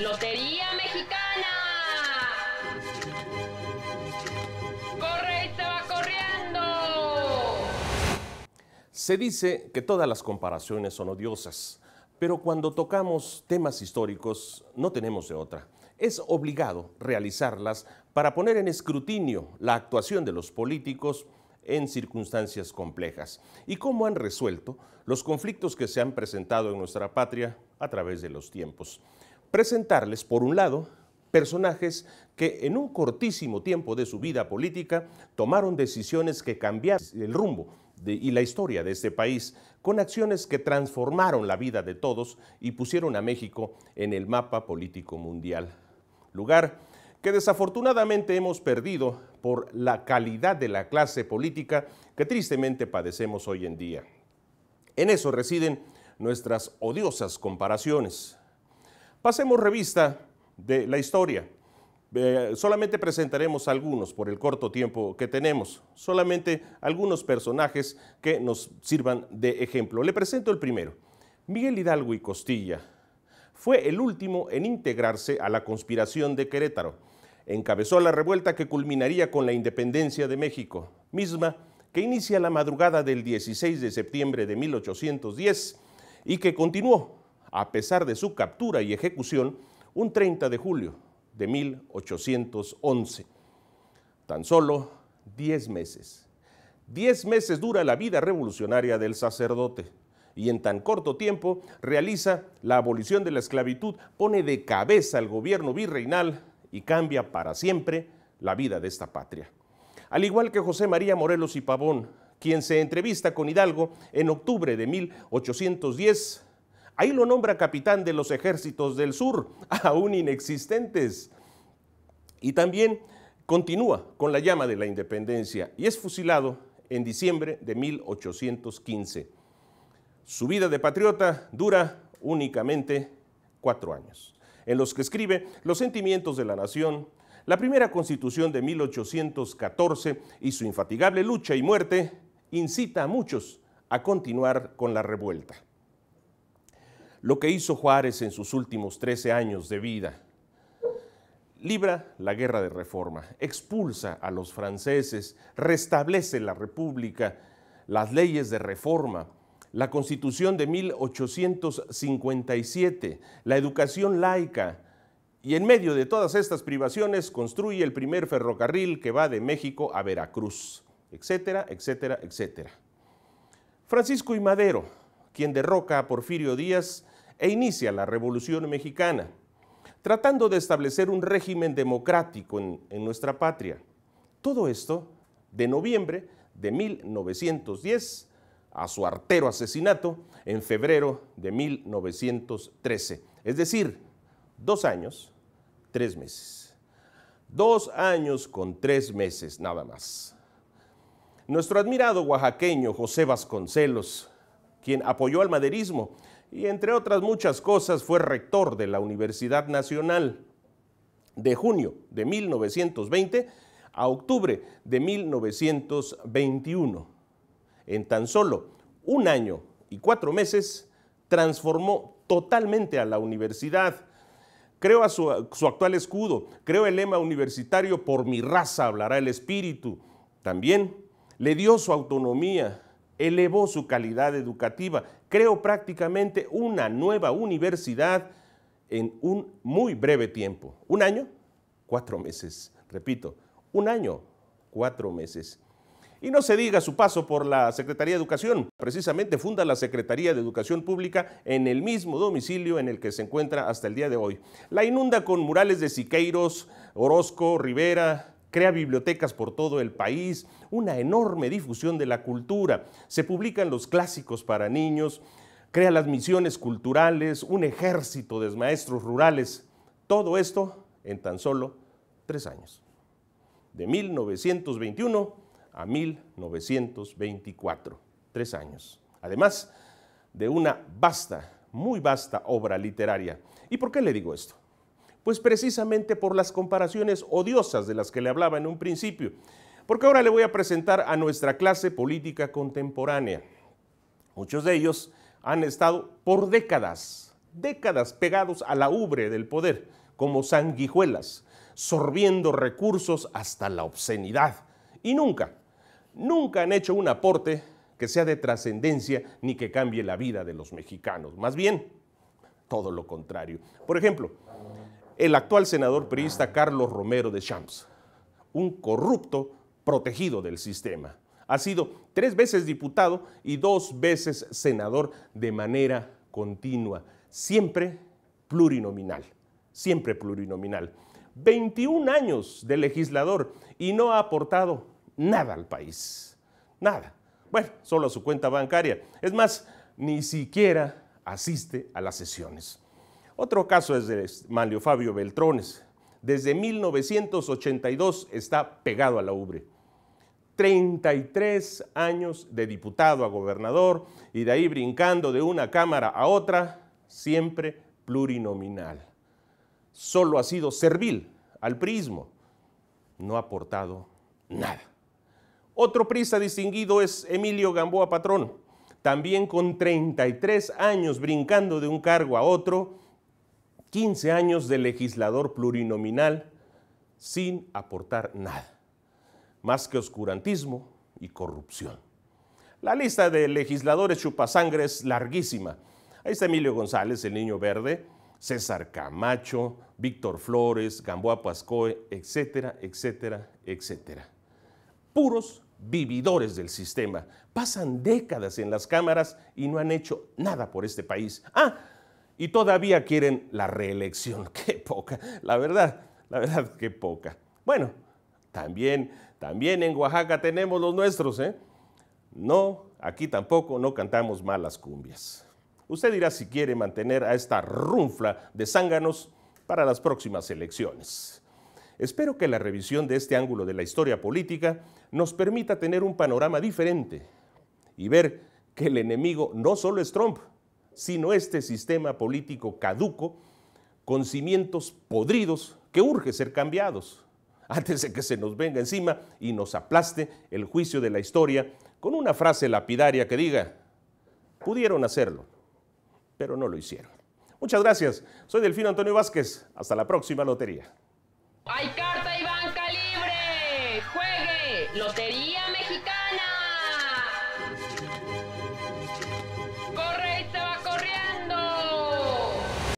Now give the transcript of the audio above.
Lotería Mexicana. ¡Corre y se va corriendo! Se dice que todas las comparaciones son odiosas, pero cuando tocamos temas históricos no tenemos de otra. Es obligado realizarlas para poner en escrutinio la actuación de los políticos en circunstancias complejas y cómo han resuelto los conflictos que se han presentado en nuestra patria a través de los tiempos presentarles, por un lado, personajes que en un cortísimo tiempo de su vida política tomaron decisiones que cambiaron el rumbo y la historia de este país, con acciones que transformaron la vida de todos y pusieron a México en el mapa político mundial. Lugar que desafortunadamente hemos perdido por la calidad de la clase política que tristemente padecemos hoy en día. En eso residen nuestras odiosas comparaciones. Pasemos revista de la historia. Eh, solamente presentaremos algunos por el corto tiempo que tenemos, solamente algunos personajes que nos sirvan de ejemplo. Le presento el primero. Miguel Hidalgo y Costilla fue el último en integrarse a la conspiración de Querétaro. Encabezó la revuelta que culminaría con la independencia de México, misma que inicia la madrugada del 16 de septiembre de 1810 y que continuó a pesar de su captura y ejecución un 30 de julio de 1811. Tan solo 10 meses. 10 meses dura la vida revolucionaria del sacerdote y en tan corto tiempo realiza la abolición de la esclavitud, pone de cabeza al gobierno virreinal y cambia para siempre la vida de esta patria. Al igual que José María Morelos y Pavón, quien se entrevista con Hidalgo en octubre de 1810 Ahí lo nombra capitán de los ejércitos del sur, aún inexistentes. Y también continúa con la llama de la independencia y es fusilado en diciembre de 1815. Su vida de patriota dura únicamente cuatro años, en los que escribe Los sentimientos de la nación, la primera constitución de 1814 y su infatigable lucha y muerte incita a muchos a continuar con la revuelta lo que hizo Juárez en sus últimos 13 años de vida. Libra la guerra de reforma, expulsa a los franceses, restablece la república, las leyes de reforma, la constitución de 1857, la educación laica, y en medio de todas estas privaciones construye el primer ferrocarril que va de México a Veracruz, etcétera, etcétera, etcétera. Francisco y Madero, quien derroca a Porfirio Díaz, e inicia la Revolución Mexicana, tratando de establecer un régimen democrático en, nuestra patria. Todo esto de noviembre de 1910 a su artero asesinato en febrero de 1913. Es decir, dos años, tres meses. Dos años con tres meses nada más. Nuestro admirado oaxaqueño José Vasconcelos, quien apoyó al maderismo, y entre otras muchas cosas fue rector de la Universidad Nacional de junio de 1920 a octubre de 1921. En tan solo un año y cuatro meses transformó totalmente a la universidad. Creó a su, su actual escudo, creó el lema universitario por mi raza hablará el espíritu. También le dio su autonomía, elevó su calidad educativa, creó prácticamente una nueva universidad en un muy breve tiempo. ¿Un año? Cuatro meses, repito, un año, cuatro meses. Y no se diga su paso por la Secretaría de Educación. Precisamente funda la Secretaría de Educación Pública en el mismo domicilio en el que se encuentra hasta el día de hoy. La inunda con murales de Siqueiros, Orozco, Rivera, crea bibliotecas por todo el país, una enorme difusión de la cultura, se publican los clásicos para niños, crea las misiones culturales, un ejército de maestros rurales. Todo esto en tan solo tres años, de 1921 a 1924, tres años. Además de una vasta, muy vasta obra literaria. ¿Y por qué le digo esto? Pues precisamente por las comparaciones odiosas de las que le hablaba en un principio. Porque ahora le voy a presentar a nuestra clase política contemporánea. Muchos de ellos han estado por décadas, décadas pegados a la ubre del poder, como sanguijuelas, sorbiendo recursos hasta la obscenidad. Y nunca, nunca han hecho un aporte que sea de trascendencia ni que cambie la vida de los mexicanos. Más bien, todo lo contrario. Por ejemplo, el actual senador priista Carlos Romero de Champs, un corrupto protegido del sistema. Ha sido tres veces diputado y dos veces senador de manera continua, siempre plurinominal, siempre plurinominal. 21 años de legislador y no ha aportado nada al país, nada. Bueno, solo a su cuenta bancaria. Es más, ni siquiera asiste a las sesiones. Otro caso es de Manlio Fabio Beltrones. Desde 1982 está pegado a la ubre. 33 años de diputado a gobernador y de ahí brincando de una cámara a otra, siempre plurinominal. Solo ha sido servil al prismo. No ha aportado nada. Otro prista distinguido es Emilio Gamboa Patrón, también con 33 años brincando de un cargo a otro 15 años de legislador plurinominal sin aportar nada, más que oscurantismo y corrupción. La lista de legisladores chupasangre es larguísima. Ahí está Emilio González, el Niño Verde, César Camacho, Víctor Flores, Gamboa Pascoe, etcétera, etcétera, etcétera. Puros vividores del sistema. Pasan décadas en las cámaras y no han hecho nada por este país. Ah, y todavía quieren la reelección. Qué poca, la verdad, la verdad, qué poca. Bueno, también, también en Oaxaca tenemos los nuestros, ¿eh? No, aquí tampoco no cantamos malas cumbias. Usted dirá si quiere mantener a esta runfla de zánganos para las próximas elecciones. Espero que la revisión de este ángulo de la historia política nos permita tener un panorama diferente y ver que el enemigo no solo es Trump, sino este sistema político caduco con cimientos podridos que urge ser cambiados antes de que se nos venga encima y nos aplaste el juicio de la historia con una frase lapidaria que diga, pudieron hacerlo, pero no lo hicieron. Muchas gracias, soy Delfino Antonio Vázquez, hasta la próxima lotería. Hay carta y banca libre, juegue, lotería